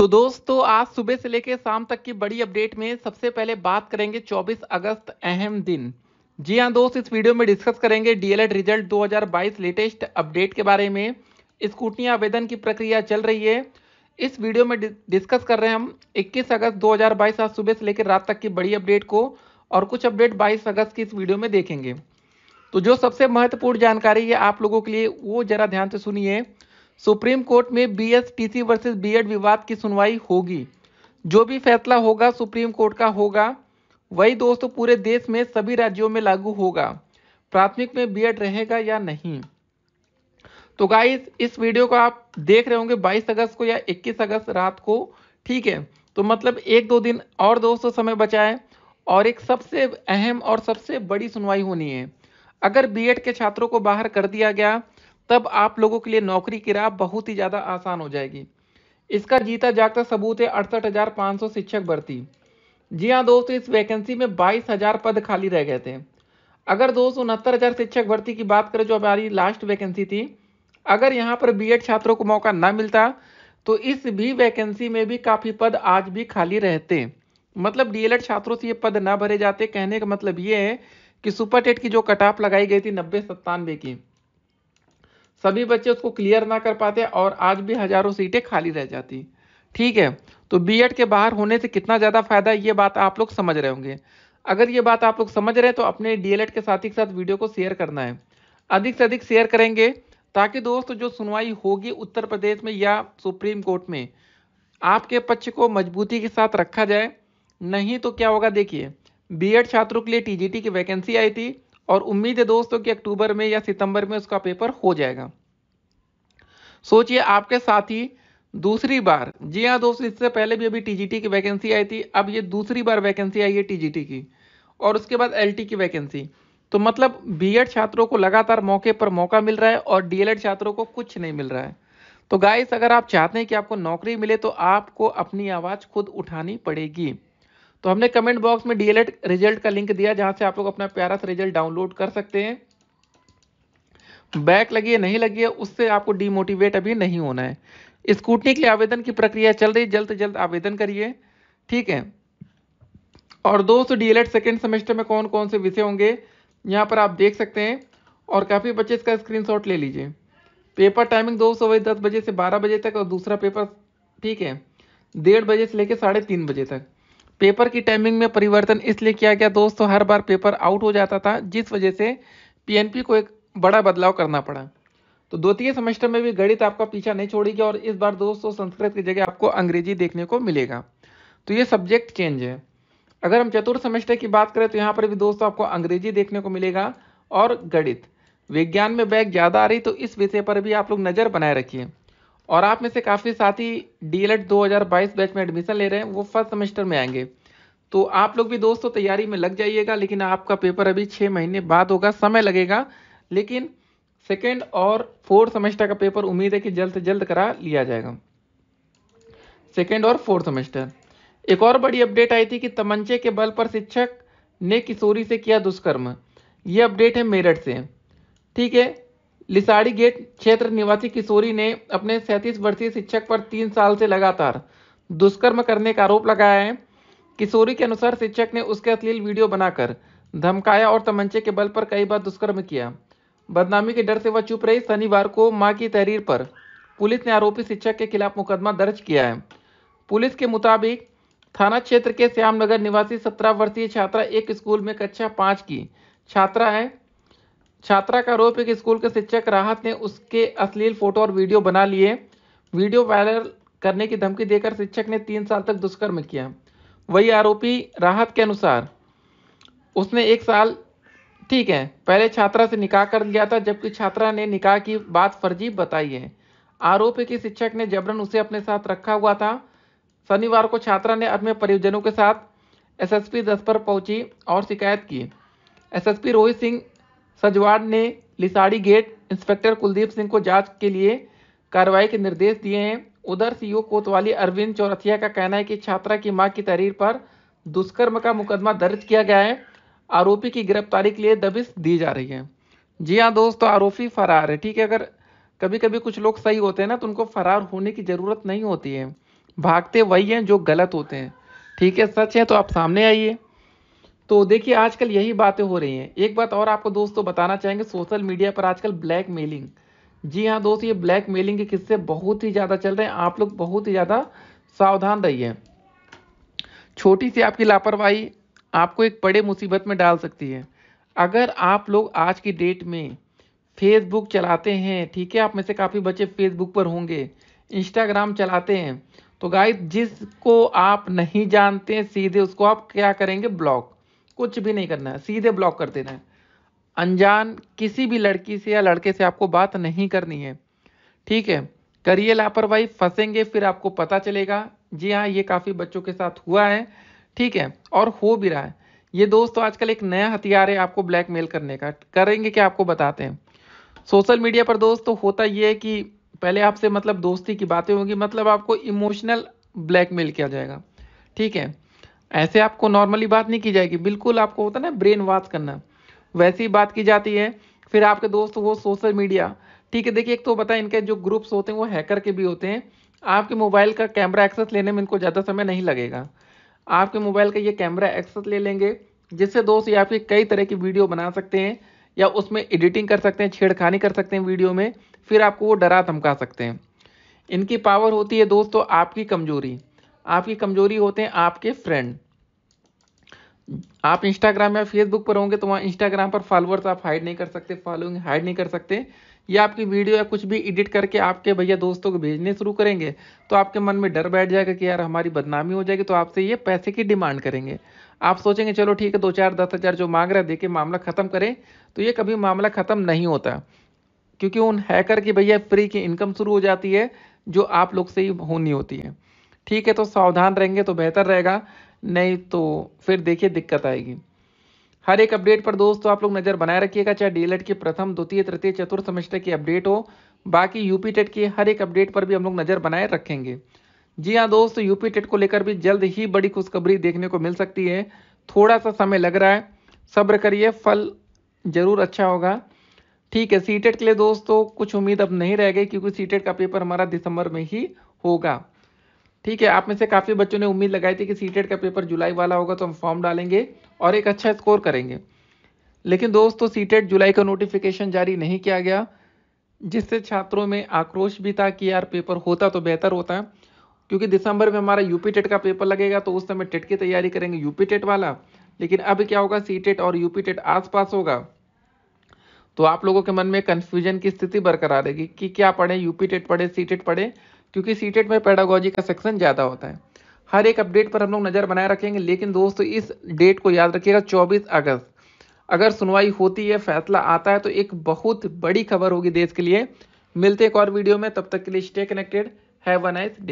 तो दोस्तों आज सुबह से लेकर शाम तक की बड़ी अपडेट में सबसे पहले बात करेंगे 24 अगस्त अहम दिन जी हाँ दोस्त इस वीडियो में डिस्कस करेंगे डीएलएड रिजल्ट 2022 लेटेस्ट अपडेट के बारे में स्कूटनी आवेदन की प्रक्रिया चल रही है इस वीडियो में डिस्कस कर रहे हैं हम 21 अगस्त 2022 आज सुबह से लेकर रात तक की बड़ी अपडेट को और कुछ अपडेट 22 अगस्त की इस वीडियो में देखेंगे तो जो सबसे महत्वपूर्ण जानकारी है आप लोगों के लिए वो जरा ध्यान से सुनिए सुप्रीम कोर्ट में B S T C versus B Ed विवाद की सुनवाई होगी जो भी फैसला होगा सुप्रीम कोर्ट का होगा वही दोस्तों पूरे देश में सभी राज्यों में लागू होगा प्राथमिक में बी एड रहेगा या नहीं तो गाइस इस वीडियो को आप देख रहे होंगे 22 अगस्त को या 21 अगस्त रात को ठीक है तो मतलब एक दो दिन और दोस्तों समय बचाए और एक सबसे अहम और सबसे बड़ी सुनवाई होनी है अगर बीएड के छात्रों को बाहर कर दिया गया तब आप लोगों के लिए नौकरी की राह बहुत ही ज़्यादा आसान हो जाएगी इसका जीता जागता सबूत है अड़सठ हज़ार पाँच सौ शिक्षक भर्ती जी हाँ दोस्तों इस वैकेंसी में बाईस हज़ार पद खाली रह गए थे अगर दोस्तों उनहत्तर हज़ार शिक्षक भर्ती की बात करें जो हमारी लास्ट वैकेंसी थी अगर यहाँ पर बीएड छात्रों को मौका ना मिलता तो इस भी वैकेंसी में भी काफ़ी पद आज भी खाली रहते मतलब डीएलएड छात्रों से ये पद ना भरे जाते कहने का मतलब ये है कि सुपर टेट की जो कटाप लगाई गई थी नब्बे सत्तानवे की सभी बच्चे उसको क्लियर ना कर पाते और आज भी हजारों सीटें खाली रह जाती ठीक है तो एड के बाहर होने से कितना ज़्यादा फायदा ये बात आप लोग समझ रहे होंगे अगर ये बात आप लोग समझ रहे हैं तो अपने डीएलएड के साथ ही साथ वीडियो को शेयर करना है अधिक से अधिक शेयर करेंगे ताकि दोस्त जो सुनवाई होगी उत्तर प्रदेश में या सुप्रीम कोर्ट में आपके पक्ष को मजबूती के साथ रखा जाए नहीं तो क्या होगा देखिए बीएड छात्रों के लिए टीजीटी की वैकेंसी आई थी और उम्मीद है दोस्तों कि अक्टूबर में या सितंबर में उसका पेपर हो जाएगा सोचिए आपके साथी दूसरी बार जी हाँ दोस्तों इससे पहले भी अभी टीजीटी की वैकेंसी आई थी अब ये दूसरी बार वैकेंसी आई है टीजीटी की और उसके बाद एलटी की वैकेंसी तो मतलब बीएड छात्रों को लगातार मौके पर मौका मिल रहा है और डीएलएड छात्रों को कुछ नहीं मिल रहा है तो गाइस अगर आप चाहते हैं कि आपको नौकरी मिले तो आपको अपनी आवाज़ खुद उठानी पड़ेगी तो हमने कमेंट बॉक्स में डीएलएड रिजल्ट का लिंक दिया जहां से आप लोग अपना प्यारा सा रिजल्ट डाउनलोड कर सकते हैं बैक लगी है नहीं लगी है उससे आपको डीमोटिवेट अभी नहीं होना है स्कूटनी के लिए आवेदन की प्रक्रिया चल रही जल्द से जल्द आवेदन करिए ठीक है और दोस्तों डीएलएड सेकेंड सेमेस्टर में कौन कौन से विषय होंगे यहाँ पर आप देख सकते हैं और काफ़ी बच्चे इसका स्क्रीनशॉट ले लीजिए पेपर टाइमिंग दो सौ बजे दस बजे से बारह बजे तक और दूसरा पेपर ठीक है डेढ़ बजे से लेकर साढ़े तीन बजे तक पेपर की टाइमिंग में परिवर्तन इसलिए किया गया दोस्तों हर बार पेपर आउट हो जाता था जिस वजह से पीएनपी को एक बड़ा बदलाव करना पड़ा तो द्वितीय सेमेस्टर में भी गणित आपका पीछा नहीं छोड़ेगी और इस बार दोस्तों संस्कृत की जगह आपको अंग्रेजी देखने को मिलेगा तो ये सब्जेक्ट चेंज है अगर हम चतुर्थ सेमेस्टर की बात करें तो यहाँ पर भी दोस्तों आपको अंग्रेजी देखने को मिलेगा और गणित विज्ञान में बैग ज़्यादा आ रही तो इस विषय पर भी आप लोग नज़र बनाए रखिए और आप में से काफ़ी साथी डी एल e बैच में एडमिशन ले रहे हैं वो फर्स्ट सेमेस्टर में आएंगे तो आप लोग भी दोस्तों तैयारी में लग जाइएगा लेकिन आपका पेपर अभी छः महीने बाद होगा समय लगेगा लेकिन सेकेंड और फोर्थ सेमेस्टर का पेपर उम्मीद है कि जल्द से जल्द करा लिया जाएगा सेकेंड और फोर्थ सेमेस्टर एक और बड़ी अपडेट आई थी कि तमंचे के बल पर शिक्षक ने किशोरी से किया दुष्कर्म ये अपडेट है मेरठ से ठीक है लिसाड़ी गेट क्षेत्र निवासी किशोरी ने अपने सैंतीस वर्षीय शिक्षक पर तीन साल से लगातार दुष्कर्म करने का आरोप लगाया है किशोरी के अनुसार शिक्षक ने उसके अश्लील वीडियो बनाकर धमकाया और तमंचे के बल पर कई बार दुष्कर्म किया बदनामी के डर से वह चुप रही शनिवार को मां की तहरीर पर पुलिस ने आरोपी शिक्षक के खिलाफ मुकदमा दर्ज किया है पुलिस के मुताबिक थाना क्षेत्र के श्यामनगर निवासी सत्रह वर्षीय छात्रा एक स्कूल में कक्षा पाँच की छात्रा है छात्रा का आरोप है कि स्कूल के शिक्षक राहत ने उसके अश्लील फोटो और वीडियो बना लिए वीडियो वायरल करने की धमकी देकर शिक्षक ने तीन साल तक दुष्कर्म किया वही आरोपी राहत के अनुसार उसने एक साल ठीक है पहले छात्रा से निकाह कर लिया था जबकि छात्रा ने निकाह की बात फर्जी बताई है आरोप है कि शिक्षक ने जबरन उसे अपने साथ रखा हुआ था शनिवार को छात्रा ने अपने परिजनों के साथ एसएसपी दस पर पहुंची और शिकायत की एसएसपी रोहित सिंह सजवाड़ ने लिसाड़ी गेट इंस्पेक्टर कुलदीप सिंह को जांच के लिए कार्रवाई के निर्देश दिए हैं उधर सीओ कोतवाली अरविंद चौरथिया का कहना है कि छात्रा की मां की तहरीर पर दुष्कर्म का मुकदमा दर्ज किया गया है आरोपी की गिरफ्तारी के लिए दबिश दी जा रही है जी हाँ दोस्तों आरोपी फरार है ठीक है अगर कभी कभी कुछ लोग सही होते हैं ना तो उनको फरार होने की ज़रूरत नहीं होती है भागते वही हैं जो गलत होते हैं ठीक है सच है तो आप सामने आइए तो देखिए आजकल यही बातें हो रही हैं एक बात और आपको दोस्तों तो बताना चाहेंगे सोशल मीडिया पर आजकल ब्लैक मेलिंग जी हाँ दोस्तों ये ब्लैक मेलिंग के किस्से बहुत ही ज़्यादा चल रहे हैं आप लोग बहुत ही ज़्यादा सावधान रहिए छोटी सी आपकी लापरवाही आपको एक बड़े मुसीबत में डाल सकती है अगर आप लोग आज की डेट में फेसबुक चलाते हैं ठीक है आप में से काफ़ी बच्चे फेसबुक पर होंगे इंस्टाग्राम चलाते हैं तो गाइस जिसको आप नहीं जानते सीधे उसको आप क्या करेंगे ब्लॉक कुछ भी नहीं करना है सीधे ब्लॉक कर देना है अनजान किसी भी लड़की से या लड़के से आपको बात नहीं करनी है ठीक है करिए लापरवाही फंसेंगे फिर आपको पता चलेगा जी हाँ ये काफ़ी बच्चों के साथ हुआ है ठीक है और हो भी रहा है ये दोस्त तो आजकल एक नया हथियार है आपको ब्लैकमेल करने का करेंगे क्या आपको बताते हैं सोशल मीडिया पर तो होता ये है कि पहले आपसे मतलब दोस्ती की बातें होंगी मतलब आपको इमोशनल ब्लैकमेल किया जाएगा ठीक है ऐसे आपको नॉर्मली बात नहीं की जाएगी बिल्कुल आपको होता है ना ब्रेन वॉश करना वैसी बात की जाती है फिर आपके दोस्त वो सोशल मीडिया ठीक है देखिए एक तो बताए इनके जो ग्रुप्स होते हैं वो हैकर के भी होते हैं आपके मोबाइल का कैमरा एक्सेस लेने में इनको ज़्यादा समय नहीं लगेगा आपके मोबाइल का ये कैमरा एक्सेस ले लेंगे जिससे दोस्त ये आपकी कई तरह की वीडियो बना सकते हैं या उसमें एडिटिंग कर सकते हैं छेड़खानी कर सकते हैं वीडियो में फिर आपको वो डरा धमका सकते हैं इनकी पावर होती है दोस्तों आपकी कमजोरी आपकी कमजोरी होते हैं आपके फ्रेंड आप इंस्टाग्राम या फेसबुक पर होंगे तो वहाँ इंस्टाग्राम पर फॉलोअर्स आप हाइड नहीं कर सकते फॉलोइंग हाइड नहीं कर सकते या आपकी वीडियो या कुछ भी एडिट करके आपके भैया दोस्तों को भेजने शुरू करेंगे तो आपके मन में डर बैठ जाएगा कि यार हमारी बदनामी हो जाएगी तो आपसे ये पैसे की डिमांड करेंगे आप सोचेंगे चलो ठीक है दो चार दस हज़ार जो मांग रहा है देखिए मामला ख़त्म करें तो ये कभी मामला ख़त्म नहीं होता क्योंकि उन हैकर की भैया फ्री की इनकम शुरू हो जाती है जो आप लोग से ही होनी होती है ठीक है तो सावधान रहेंगे तो बेहतर रहेगा नहीं तो फिर देखिए दिक्कत आएगी हर एक अपडेट पर दोस्तों आप लोग नज़र बनाए रखिएगा चाहे डीएलएड की प्रथम द्वितीय तृतीय चतुर्थ सेमेस्टर की अपडेट हो बाकी यूपी टेट की हर एक अपडेट पर भी हम लोग नज़र बनाए रखेंगे जी हाँ दोस्तों यूपी टेट को लेकर भी जल्द ही बड़ी खुशखबरी देखने को मिल सकती है थोड़ा सा समय लग रहा है सब्र करिए फल ज़रूर अच्छा होगा ठीक है सीटेट के लिए दोस्तों कुछ उम्मीद अब नहीं रह गई क्योंकि सीटेट का पेपर हमारा दिसंबर में ही होगा ठीक है आप में से काफ़ी बच्चों ने उम्मीद लगाई थी कि सीटेट e का पेपर जुलाई वाला होगा तो हम फॉर्म डालेंगे और एक अच्छा स्कोर करेंगे लेकिन दोस्तों सीटेट e जुलाई का नोटिफिकेशन जारी नहीं किया गया जिससे छात्रों में आक्रोश भी था कि यार पेपर होता तो बेहतर होता है क्योंकि दिसंबर में हमारा यूपी टेट e का पेपर लगेगा तो उस समय टेट की तैयारी करेंगे यूपी टेट वाला लेकिन अब क्या होगा सी टेट और यूपी टेट आस होगा तो आप लोगों के मन में कन्फ्यूजन की स्थिति बरकरार रहेगी कि क्या पढ़े यूपी टेट पढ़े सी टेट पढ़े क्योंकि सीटेट में पैडागोजी का सेक्शन ज़्यादा होता है हर एक अपडेट पर हम लोग नज़र बनाए रखेंगे लेकिन दोस्तों इस डेट को याद रखिएगा 24 अगस्त अगर सुनवाई होती है फैसला आता है तो एक बहुत बड़ी खबर होगी देश के लिए मिलते एक और वीडियो में तब तक के लिए stay connected have a nice day